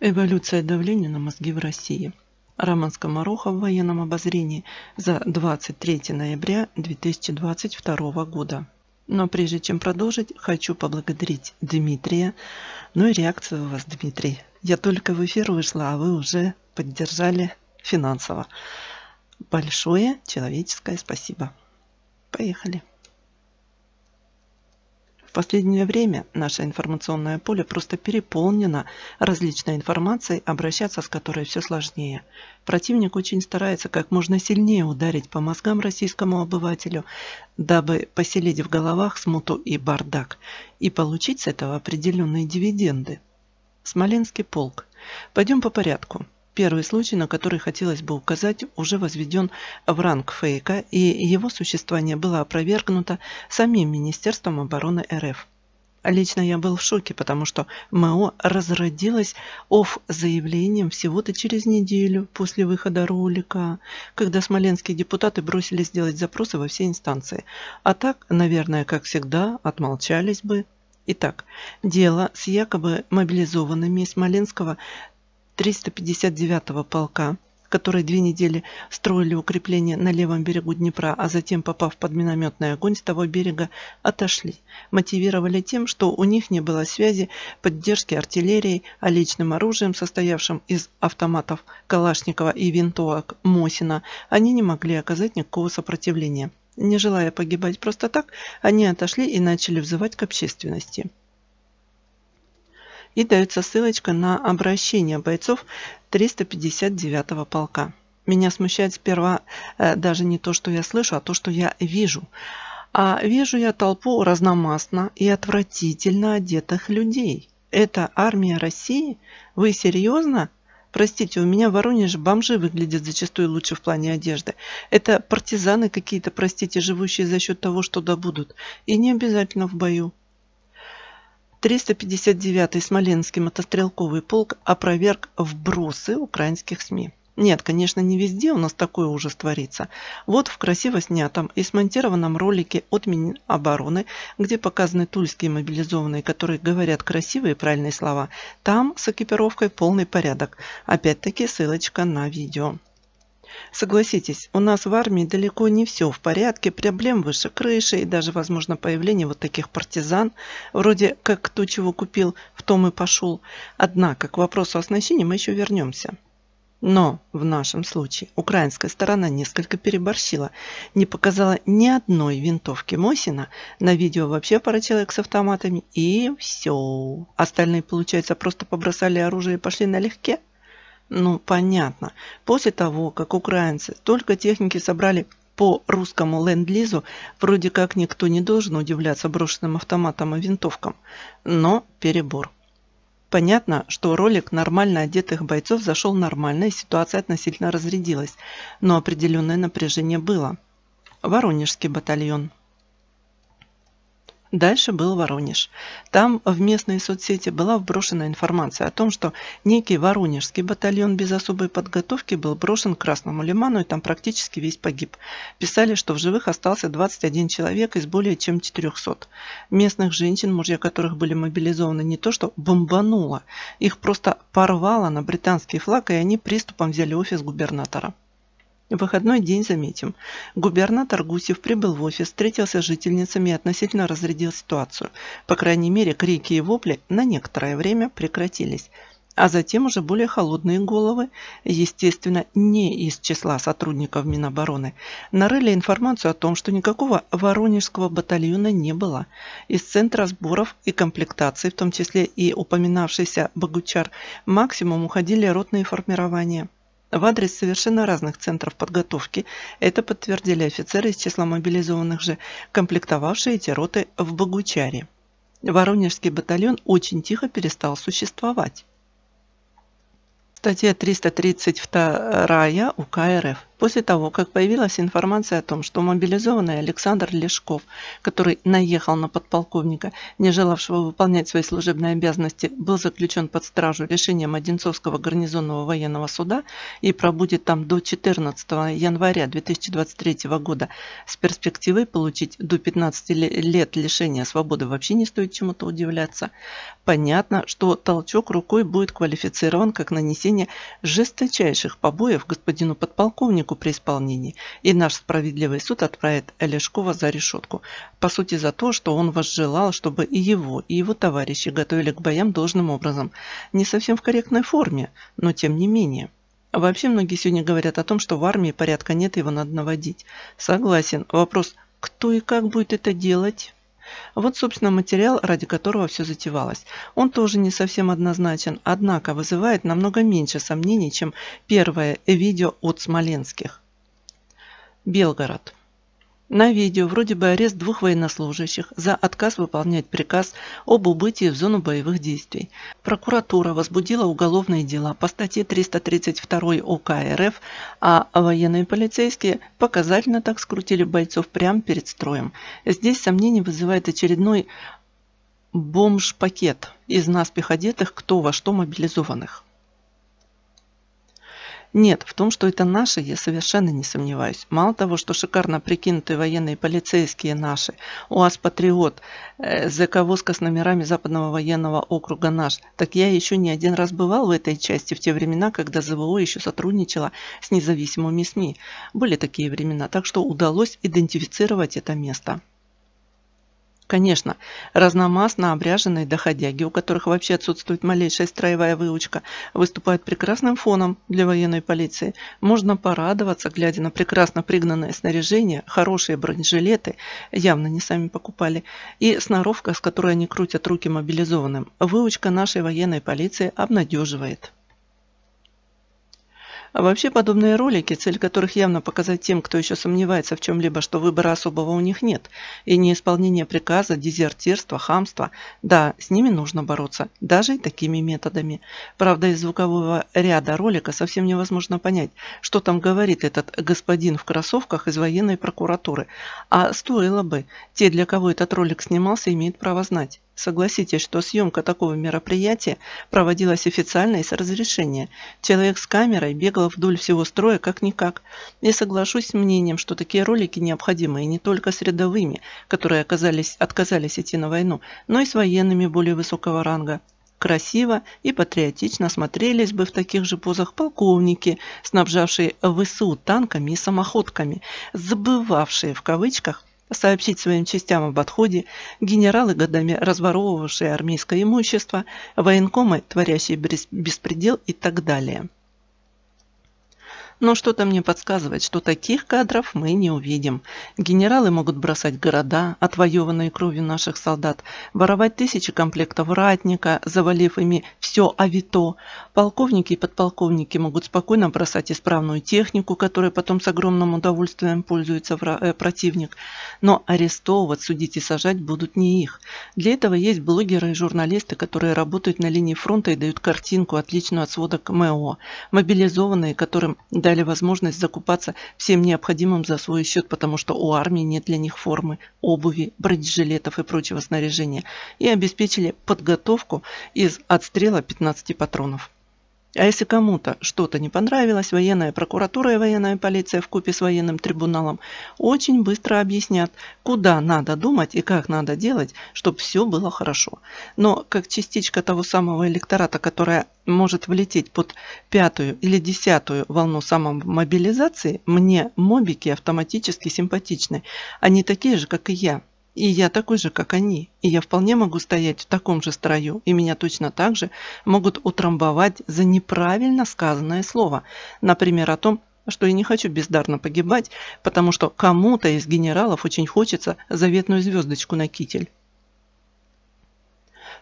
Эволюция давления на мозги в России. Роман Скоморохов в военном обозрении за 23 ноября 2022 года. Но прежде чем продолжить, хочу поблагодарить Дмитрия. Ну и реакцию у вас, Дмитрий. Я только в эфир вышла, а вы уже поддержали финансово. Большое человеческое спасибо. Поехали последнее время наше информационное поле просто переполнено различной информацией, обращаться с которой все сложнее. Противник очень старается как можно сильнее ударить по мозгам российскому обывателю, дабы поселить в головах смуту и бардак, и получить с этого определенные дивиденды. Смоленский полк. Пойдем по порядку. Первый случай, на который хотелось бы указать, уже возведен в ранг фейка, и его существование было опровергнуто самим Министерством обороны РФ. Лично я был в шоке, потому что МО разродилось оф заявлением всего-то через неделю после выхода ролика, когда смоленские депутаты бросились делать запросы во все инстанции. А так, наверное, как всегда, отмолчались бы. Итак, дело с якобы мобилизованными из Смоленского 359-го полка, которые две недели строили укрепления на левом берегу Днепра, а затем, попав под минометный огонь с того берега, отошли. Мотивировали тем, что у них не было связи, поддержки артиллерией, а личным оружием, состоявшим из автоматов Калашникова и винтовок Мосина, они не могли оказать никакого сопротивления. Не желая погибать просто так, они отошли и начали взывать к общественности и дается ссылочка на обращение бойцов 359-го полка. Меня смущает сперва э, даже не то, что я слышу, а то, что я вижу. А вижу я толпу разномастно и отвратительно одетых людей. Это армия России? Вы серьезно? Простите, у меня в Воронеже бомжи выглядят зачастую лучше в плане одежды. Это партизаны какие-то, простите, живущие за счет того, что добудут. И не обязательно в бою. 359-й Смоленский мотострелковый полк опроверг вбросы украинских СМИ. Нет, конечно, не везде у нас такое ужас творится. Вот в красиво снятом и смонтированном ролике от Минобороны, где показаны тульские мобилизованные, которые говорят красивые и правильные слова, там с экипировкой полный порядок. Опять-таки ссылочка на видео. Согласитесь, у нас в армии далеко не все в порядке, проблем выше крыши и даже, возможно, появление вот таких партизан, вроде как кто чего купил, в том и пошел. Однако к вопросу оснащения мы еще вернемся. Но в нашем случае украинская сторона несколько переборщила, не показала ни одной винтовки Мосина, на видео вообще пара человек с автоматами и все. Остальные, получается, просто побросали оружие и пошли налегке. Ну, понятно. После того, как украинцы только техники собрали по русскому ленд-лизу, вроде как никто не должен удивляться брошенным автоматам и винтовкам. Но перебор. Понятно, что ролик нормально одетых бойцов зашел нормально и ситуация относительно разрядилась, но определенное напряжение было. Воронежский батальон. Дальше был Воронеж. Там в местной соцсети была вброшена информация о том, что некий воронежский батальон без особой подготовки был брошен к Красному Лиману и там практически весь погиб. Писали, что в живых остался 21 человек из более чем 400. Местных женщин, мужья которых были мобилизованы, не то что бомбануло, их просто порвало на британский флаг, и они приступом взяли офис губернатора. В выходной день, заметим, губернатор Гусев прибыл в офис, встретился с жительницами и относительно разрядил ситуацию. По крайней мере, крики и вопли на некоторое время прекратились. А затем уже более холодные головы, естественно, не из числа сотрудников Минобороны, нарыли информацию о том, что никакого воронежского батальона не было. Из центра сборов и комплектации, в том числе и упоминавшийся Богучар, максимум уходили ротные формирования – в адрес совершенно разных центров подготовки. Это подтвердили офицеры из числа мобилизованных же, комплектовавшие эти роты в Богучаре. Воронежский батальон очень тихо перестал существовать. Статья 332 УК РФ. После того, как появилась информация о том, что мобилизованный Александр Лешков, который наехал на подполковника, не желавшего выполнять свои служебные обязанности, был заключен под стражу решением Одинцовского гарнизонного военного суда и пробудет там до 14 января 2023 года с перспективой получить до 15 лет лишения свободы вообще не стоит чему-то удивляться, понятно, что толчок рукой будет квалифицирован как нанесение жесточайших побоев господину подполковнику, поскольку при исполнении, и наш справедливый суд отправит Олешкова за решетку, по сути за то, что он возжелал, чтобы и его, и его товарищи готовили к боям должным образом, не совсем в корректной форме, но тем не менее. Вообще многие сегодня говорят о том, что в армии порядка нет, его надо наводить. Согласен, вопрос «кто и как будет это делать?» Вот, собственно, материал, ради которого все затевалось. Он тоже не совсем однозначен, однако вызывает намного меньше сомнений, чем первое видео от смоленских. Белгород. На видео вроде бы арест двух военнослужащих за отказ выполнять приказ об убытии в зону боевых действий. Прокуратура возбудила уголовные дела по статье 332 ОК РФ, а военные полицейские показательно так скрутили бойцов прямо перед строем. Здесь сомнение вызывает очередной бомж-пакет из наспех одетых кто во что мобилизованных. Нет, в том, что это наши, я совершенно не сомневаюсь. Мало того, что шикарно прикинутые военные полицейские наши, УАЗ «Патриот», э, ЗК «Воска» с номерами Западного военного округа наш, так я еще не один раз бывал в этой части в те времена, когда ЗВО еще сотрудничала с независимыми СМИ. Были такие времена, так что удалось идентифицировать это место. Конечно, разномастно обряженные доходяги, у которых вообще отсутствует малейшая строевая выучка, выступают прекрасным фоном для военной полиции. Можно порадоваться, глядя на прекрасно пригнанное снаряжение, хорошие бронежилеты, явно не сами покупали, и сноровка, с которой они крутят руки мобилизованным. Выучка нашей военной полиции обнадеживает. А вообще подобные ролики, цель которых явно показать тем, кто еще сомневается в чем-либо, что выбора особого у них нет, и неисполнение приказа, дезертирство, хамство, да, с ними нужно бороться, даже и такими методами. Правда, из звукового ряда ролика совсем невозможно понять, что там говорит этот господин в кроссовках из военной прокуратуры. А стоило бы, те, для кого этот ролик снимался, имеют право знать. Согласитесь, что съемка такого мероприятия проводилась официально и с разрешения. Человек с камерой бегал вдоль всего строя как-никак. Я соглашусь с мнением, что такие ролики необходимы и не только с рядовыми, которые оказались, отказались идти на войну, но и с военными более высокого ранга. Красиво и патриотично смотрелись бы в таких же позах полковники, снабжавшие ВСУ танками и самоходками, забывавшие в кавычках сообщить своим частям об отходе, генералы, годами разворовывавшие армейское имущество, военкомы, творящие беспредел и так далее. Но что-то мне подсказывает, что таких кадров мы не увидим. Генералы могут бросать города, отвоеванные кровью наших солдат, воровать тысячи комплектов ратника, завалив ими все авито. Полковники и подполковники могут спокойно бросать исправную технику, которой потом с огромным удовольствием пользуется э, противник. Но арестовывать, судить и сажать будут не их. Для этого есть блогеры и журналисты, которые работают на линии фронта и дают картинку, отличную от сводок МО. Мобилизованные, которым дали возможность закупаться всем необходимым за свой счет, потому что у армии нет для них формы, обуви, бронежилетов и прочего снаряжения, и обеспечили подготовку из отстрела 15 патронов. А если кому-то что-то не понравилось, военная прокуратура и военная полиция в купе с военным трибуналом очень быстро объяснят, куда надо думать и как надо делать, чтобы все было хорошо. Но как частичка того самого электората, которая может влететь под пятую или десятую волну самомобилизации, мне мобики автоматически симпатичны. Они такие же, как и я, и я такой же, как они. И я вполне могу стоять в таком же строю, и меня точно так же могут утрамбовать за неправильно сказанное слово. Например, о том, что я не хочу бездарно погибать, потому что кому-то из генералов очень хочется заветную звездочку на китель.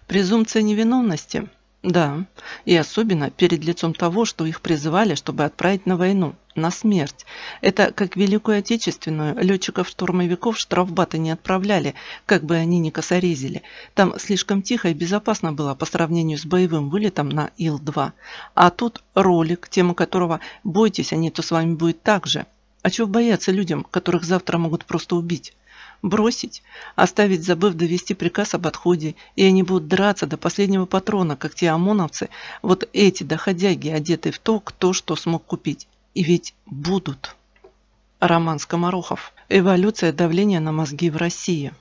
Презумпция невиновности – да, и особенно перед лицом того, что их призывали, чтобы отправить на войну, на смерть. Это как Великую Отечественную, летчиков-штурмовиков штрафбата не отправляли, как бы они ни косорезили. Там слишком тихо и безопасно было по сравнению с боевым вылетом на Ил-2. А тут ролик, тема которого «Бойтесь, они, не то с вами будет так же». А чего бояться людям, которых завтра могут просто убить? Бросить, оставить, забыв довести приказ об отходе, и они будут драться до последнего патрона, как те ОМОНовцы, вот эти доходяги, одетые в то, кто что смог купить. И ведь будут. Роман Скоморохов. Эволюция давления на мозги в России.